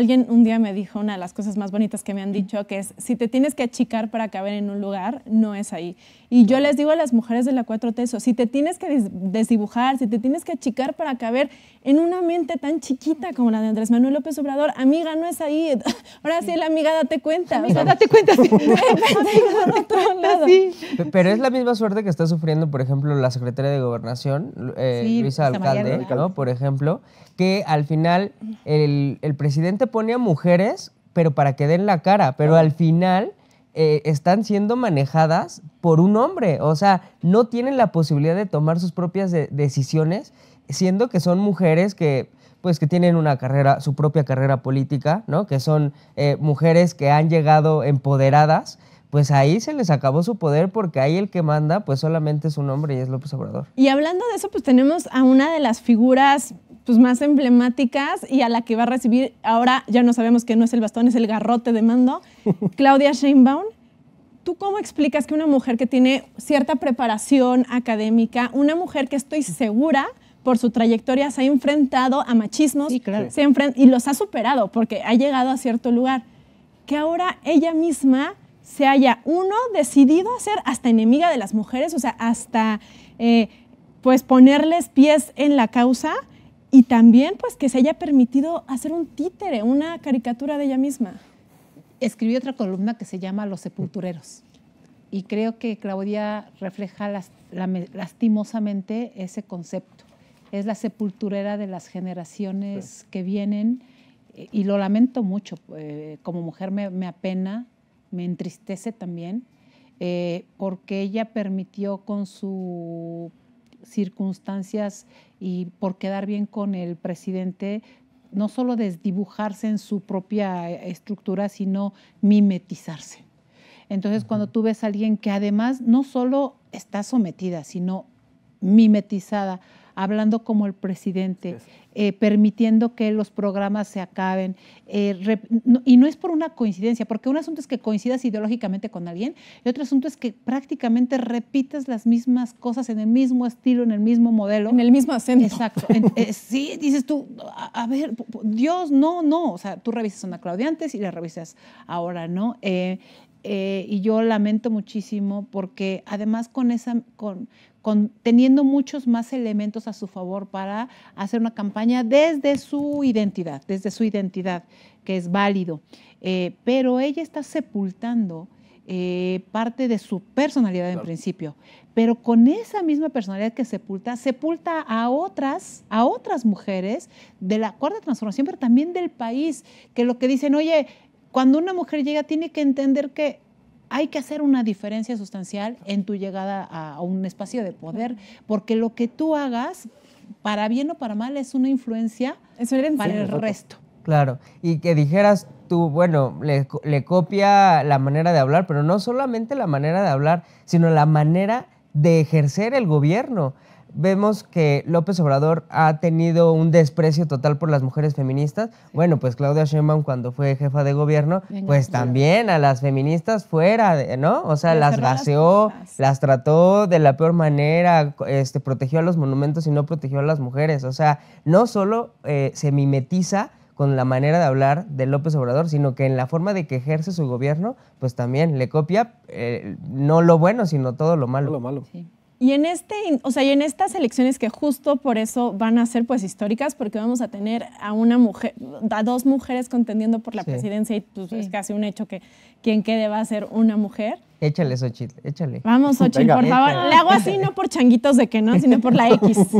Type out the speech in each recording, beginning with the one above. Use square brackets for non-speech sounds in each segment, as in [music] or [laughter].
alguien un día me dijo una de las cosas más bonitas que me han dicho, que es, si te tienes que achicar para caber en un lugar, no es ahí. Y yo les digo a las mujeres de la 4T si te tienes que desdibujar, si te tienes que achicar para caber en una mente tan chiquita como la de Andrés Manuel López Obrador, amiga, no es ahí. [laughs] Ahora sí, la amiga, date cuenta. Amiga, date cuenta. [laughs] [laughs] Pero es la misma suerte que está sufriendo, por ejemplo, la secretaria de Gobernación, eh, Luisa Alcalde, por ejemplo, que al final el presidente pone a mujeres, pero para que den la cara, pero al final eh, están siendo manejadas por un hombre, o sea, no tienen la posibilidad de tomar sus propias decisiones, siendo que son mujeres que pues que tienen una carrera, su propia carrera política, ¿no? Que son eh, mujeres que han llegado empoderadas, pues ahí se les acabó su poder porque ahí el que manda pues solamente es un hombre y es López Obrador. Y hablando de eso, pues tenemos a una de las figuras pues, más emblemáticas y a la que va a recibir, ahora ya no sabemos que no es el bastón, es el garrote de mando, [laughs] Claudia Sheinbaum. ¿Tú cómo explicas que una mujer que tiene cierta preparación académica, una mujer que estoy segura por su trayectoria se ha enfrentado a machismos se y los ha superado porque ha llegado a cierto lugar, que ahora ella misma se haya, uno, decidido a ser hasta enemiga de las mujeres, o sea, hasta eh, pues ponerles pies en la causa? y también pues que se haya permitido hacer un títere, una caricatura de ella misma. Escribí otra columna que se llama Los sepultureros y creo que Claudia refleja lastimosamente ese concepto. Es la sepulturera de las generaciones que vienen eh, y lo lamento mucho. Eh, como mujer me, apena, me entristece también, eh, porque ella permitió con su circunstancias y por quedar bien con el presidente, no solo desdibujarse en su propia eh, estructura, sino mimetizarse. Entonces, cuando tú ves a alguien que además no solo está sometida, sino mimetizada, hablando como el presidente, eh, permitiendo que los programas se acaben. Eh, y no es por una coincidencia, porque un asunto es que coincidas ideológicamente con alguien y otro asunto es que prácticamente repitas las mismas cosas en el mismo estilo, en el mismo modelo. En el mismo acento. Exacto. Eh, [laughs] sí, dices tú, a, ver, Dios, no, no. O sea, tú revisas a una Claudia antes y la revisas ahora, ¿no? Eh, y yo lamento muchísimo porque además con esa, con, teniendo muchos más elementos a su favor para hacer una campaña desde su identidad, desde su identidad, que es válido. Eh, pero ella está sepultando eh, parte de su personalidad en principio. Pero con esa misma personalidad que sepulta, sepulta a otras, a otras mujeres de la cuarta transformación, pero también del país, que lo que dicen, oye, cuando una mujer llega, tiene que entender que hay que hacer una diferencia sustancial en tu llegada a, un espacio de poder, porque lo que tú hagas, para bien o para mal, es una influencia para el resto. Claro, y que dijeras tú, bueno, le copia la manera de hablar, pero no solamente la manera de hablar, sino la manera de ejercer el gobierno vemos que López Obrador ha tenido un desprecio total por las mujeres feministas. Bueno, pues Claudia Sheinbaum cuando fue jefa de gobierno, pues, pues también a las feministas fuera, ¿no? O sea, las gaseó, las, trató de la peor manera, este, protegió a los monumentos y no protegió a las mujeres. O sea, no solo eh, se mimetiza con la manera de hablar de López Obrador, sino que en la forma de que ejerce su gobierno, pues también le copia eh, no lo bueno, sino todo lo malo. Todo lo malo. Sí. Y en, este, o sea, y en estas elecciones que justo por eso van a ser pues históricas, porque vamos a tener a una mujer, a dos mujeres contendiendo por la presidencia, y pues es casi un hecho que quien quede va a ser una mujer. Échale, Xochitl, échale. Vamos, [laughs] Xochitl, por favor. Le hago así, no por changuitos de que no, sino por la X. [laughs]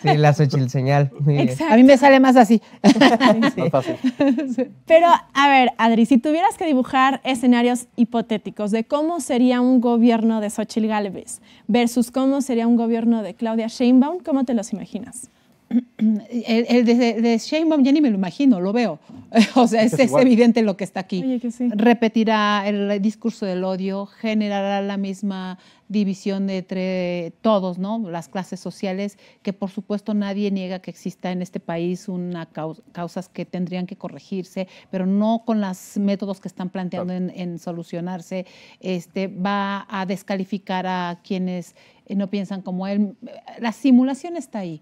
Sí, la Xochitl señal. Exacto. A mí me sale más así. [laughs] Pero, a ver, Adri, si tuvieras que dibujar escenarios hipotéticos de cómo sería un gobierno de Xochitl Galvez versus cómo sería un gobierno de Claudia Sheinbaum, ¿cómo te los imaginas? El, de Sheinbaum ya ni me lo imagino, lo veo. [laughs] O sea, es, evidente lo que está aquí. Repetirá el discurso del odio, generará la misma división entre todos, ¿no? Las clases sociales, que por supuesto nadie niega que exista en este país una causas que tendrían que corregirse, pero no con los métodos que están planteando en, en, solucionarse. Este va a descalificar a quienes no piensan como él. La simulación está ahí.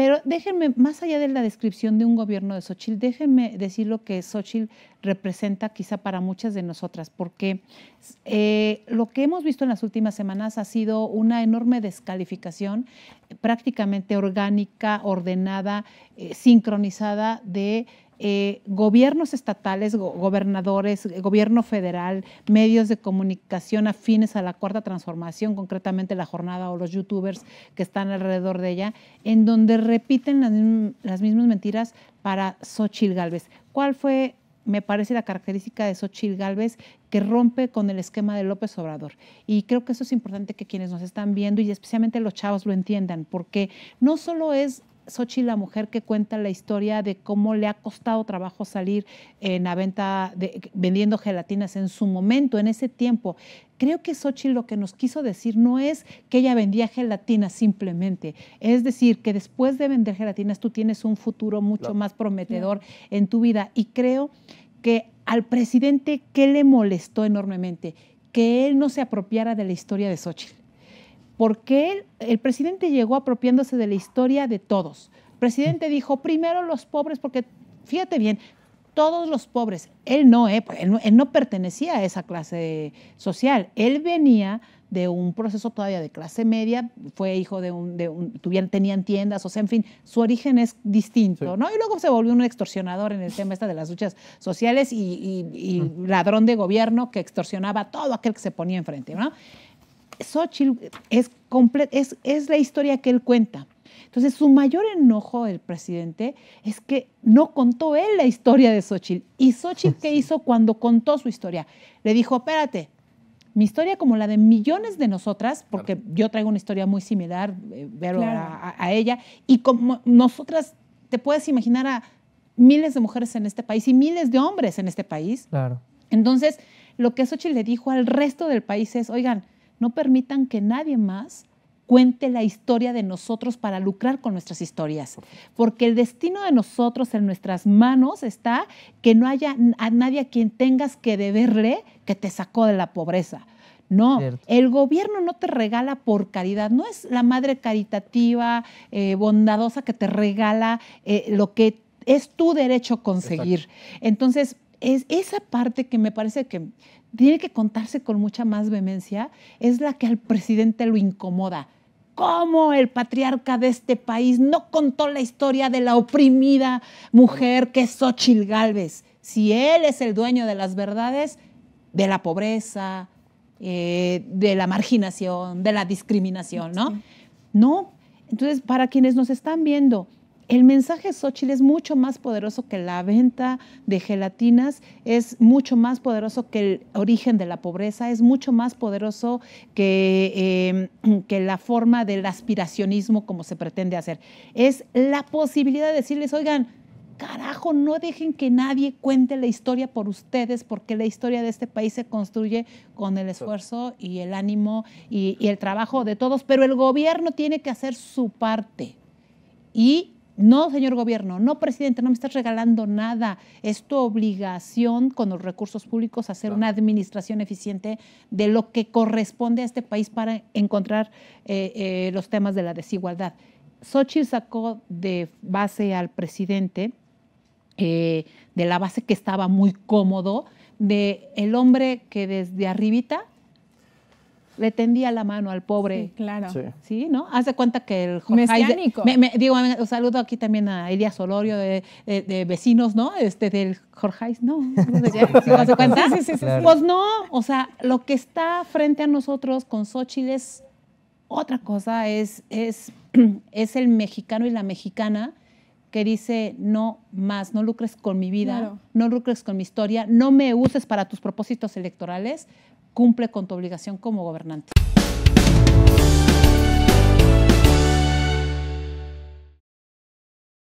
Pero déjenme, más allá de la descripción de un gobierno de Xochitl, déjenme decir lo que Xochitl representa quizá para muchas de nosotras, porque eh, lo que hemos visto en las últimas semanas ha sido una enorme descalificación prácticamente orgánica, ordenada, eh, sincronizada de eh, gobiernos estatales, gobernadores, eh, gobierno federal, medios de comunicación afines a la cuarta transformación, concretamente la jornada o los youtubers que están alrededor de ella, en donde repiten las, mismas mentiras para Sochil Gálvez. ¿Cuál fue me parece la característica de Sochil Galvez que rompe con el esquema de López Obrador. Y creo que eso es importante que quienes nos están viendo y especialmente los chavos lo entiendan, porque no solo es Sochi la mujer que cuenta la historia de cómo le ha costado trabajo salir en la venta, de, vendiendo gelatinas en su momento, en ese tiempo. Creo que Sochi lo que nos quiso decir no es que ella vendía gelatinas simplemente, es decir, que después de vender gelatinas tú tienes un futuro mucho más prometedor en tu vida. Y creo que al presidente, ¿qué le molestó enormemente? Que él no se apropiara de la historia de Xochitl porque el presidente llegó apropiándose de la historia de todos. El presidente dijo, primero los pobres, porque fíjate bien, todos los pobres, él no, eh, pues, él no, pertenecía a esa clase social, él venía de un proceso todavía de clase media, fue hijo de un, tenían tiendas, o sea, en fin, su origen es distinto, ¿no? Y luego se volvió un extorsionador en el tema este de las luchas sociales y, y ladrón de gobierno que extorsionaba a todo aquel que se ponía enfrente, ¿no? Xochitl es, es, es la historia que él cuenta. Entonces, su mayor enojo el presidente es que no contó él la historia de Xochitl. ¿Y Xochitl qué hizo cuando contó su historia? Le dijo, espérate, mi historia como la de millones de nosotras, porque yo traigo una historia muy similar, eh, a, ella, y como nosotras, te puedes imaginar a miles de mujeres en este país y miles de hombres en este país. Claro. Entonces, lo que Xochitl le dijo al resto del país es, oigan, no permitan que nadie más cuente la historia de nosotros para lucrar con nuestras historias, porque el destino de nosotros en nuestras manos está que no haya a nadie a quien tengas que deberle que te sacó de la pobreza. No, el gobierno no te regala por caridad, no es la madre caritativa, eh, bondadosa que te regala eh, lo que es tu derecho conseguir. Entonces, es esa parte que me parece que tiene que contarse con mucha más vehemencia, es la que al presidente lo incomoda. ¿Cómo el patriarca de este país no contó la historia de la oprimida mujer que es Xochitl Galvez? Si él es el dueño de las verdades, de la pobreza, eh, de la marginación, de la discriminación, ¿no? No. Entonces, para quienes nos están viendo, el mensaje Xochitl es mucho más poderoso que la venta de gelatinas, es mucho más poderoso que el origen de la pobreza, es mucho más poderoso que, em, que la forma del aspiracionismo como se pretende hacer. Es la posibilidad de decirles, oigan, carajo, no dejen que nadie cuente la historia por ustedes, porque la historia de este país se construye con el esfuerzo y el ánimo y, y, el trabajo de todos, pero el gobierno tiene que hacer su parte. Y no, señor gobierno, no, presidente, no me estás regalando nada. Es tu obligación con los recursos públicos hacer una administración eficiente de lo que corresponde a este país para encontrar eh, eh, los temas de la desigualdad. Xochitl sacó de base al presidente, eh, de la base que estaba muy cómodo, de el hombre que desde arribita le tendía la mano al pobre. claro. Sí. ¿no? Hace cuenta que el Jorge me, digo, saludo aquí también a Elías Solorio de, vecinos, ¿no? Este, del Jorge, no. [laughs] ¿Sí, hace cuenta? Pues no, o sea, lo que está frente a nosotros con Xochitl es otra cosa, es, es, [clears throat] es el mexicano y la mexicana que dice, no más, no lucres con mi vida, no lucres con mi historia, no me uses para tus propósitos electorales, cumple con tu obligación como gobernante.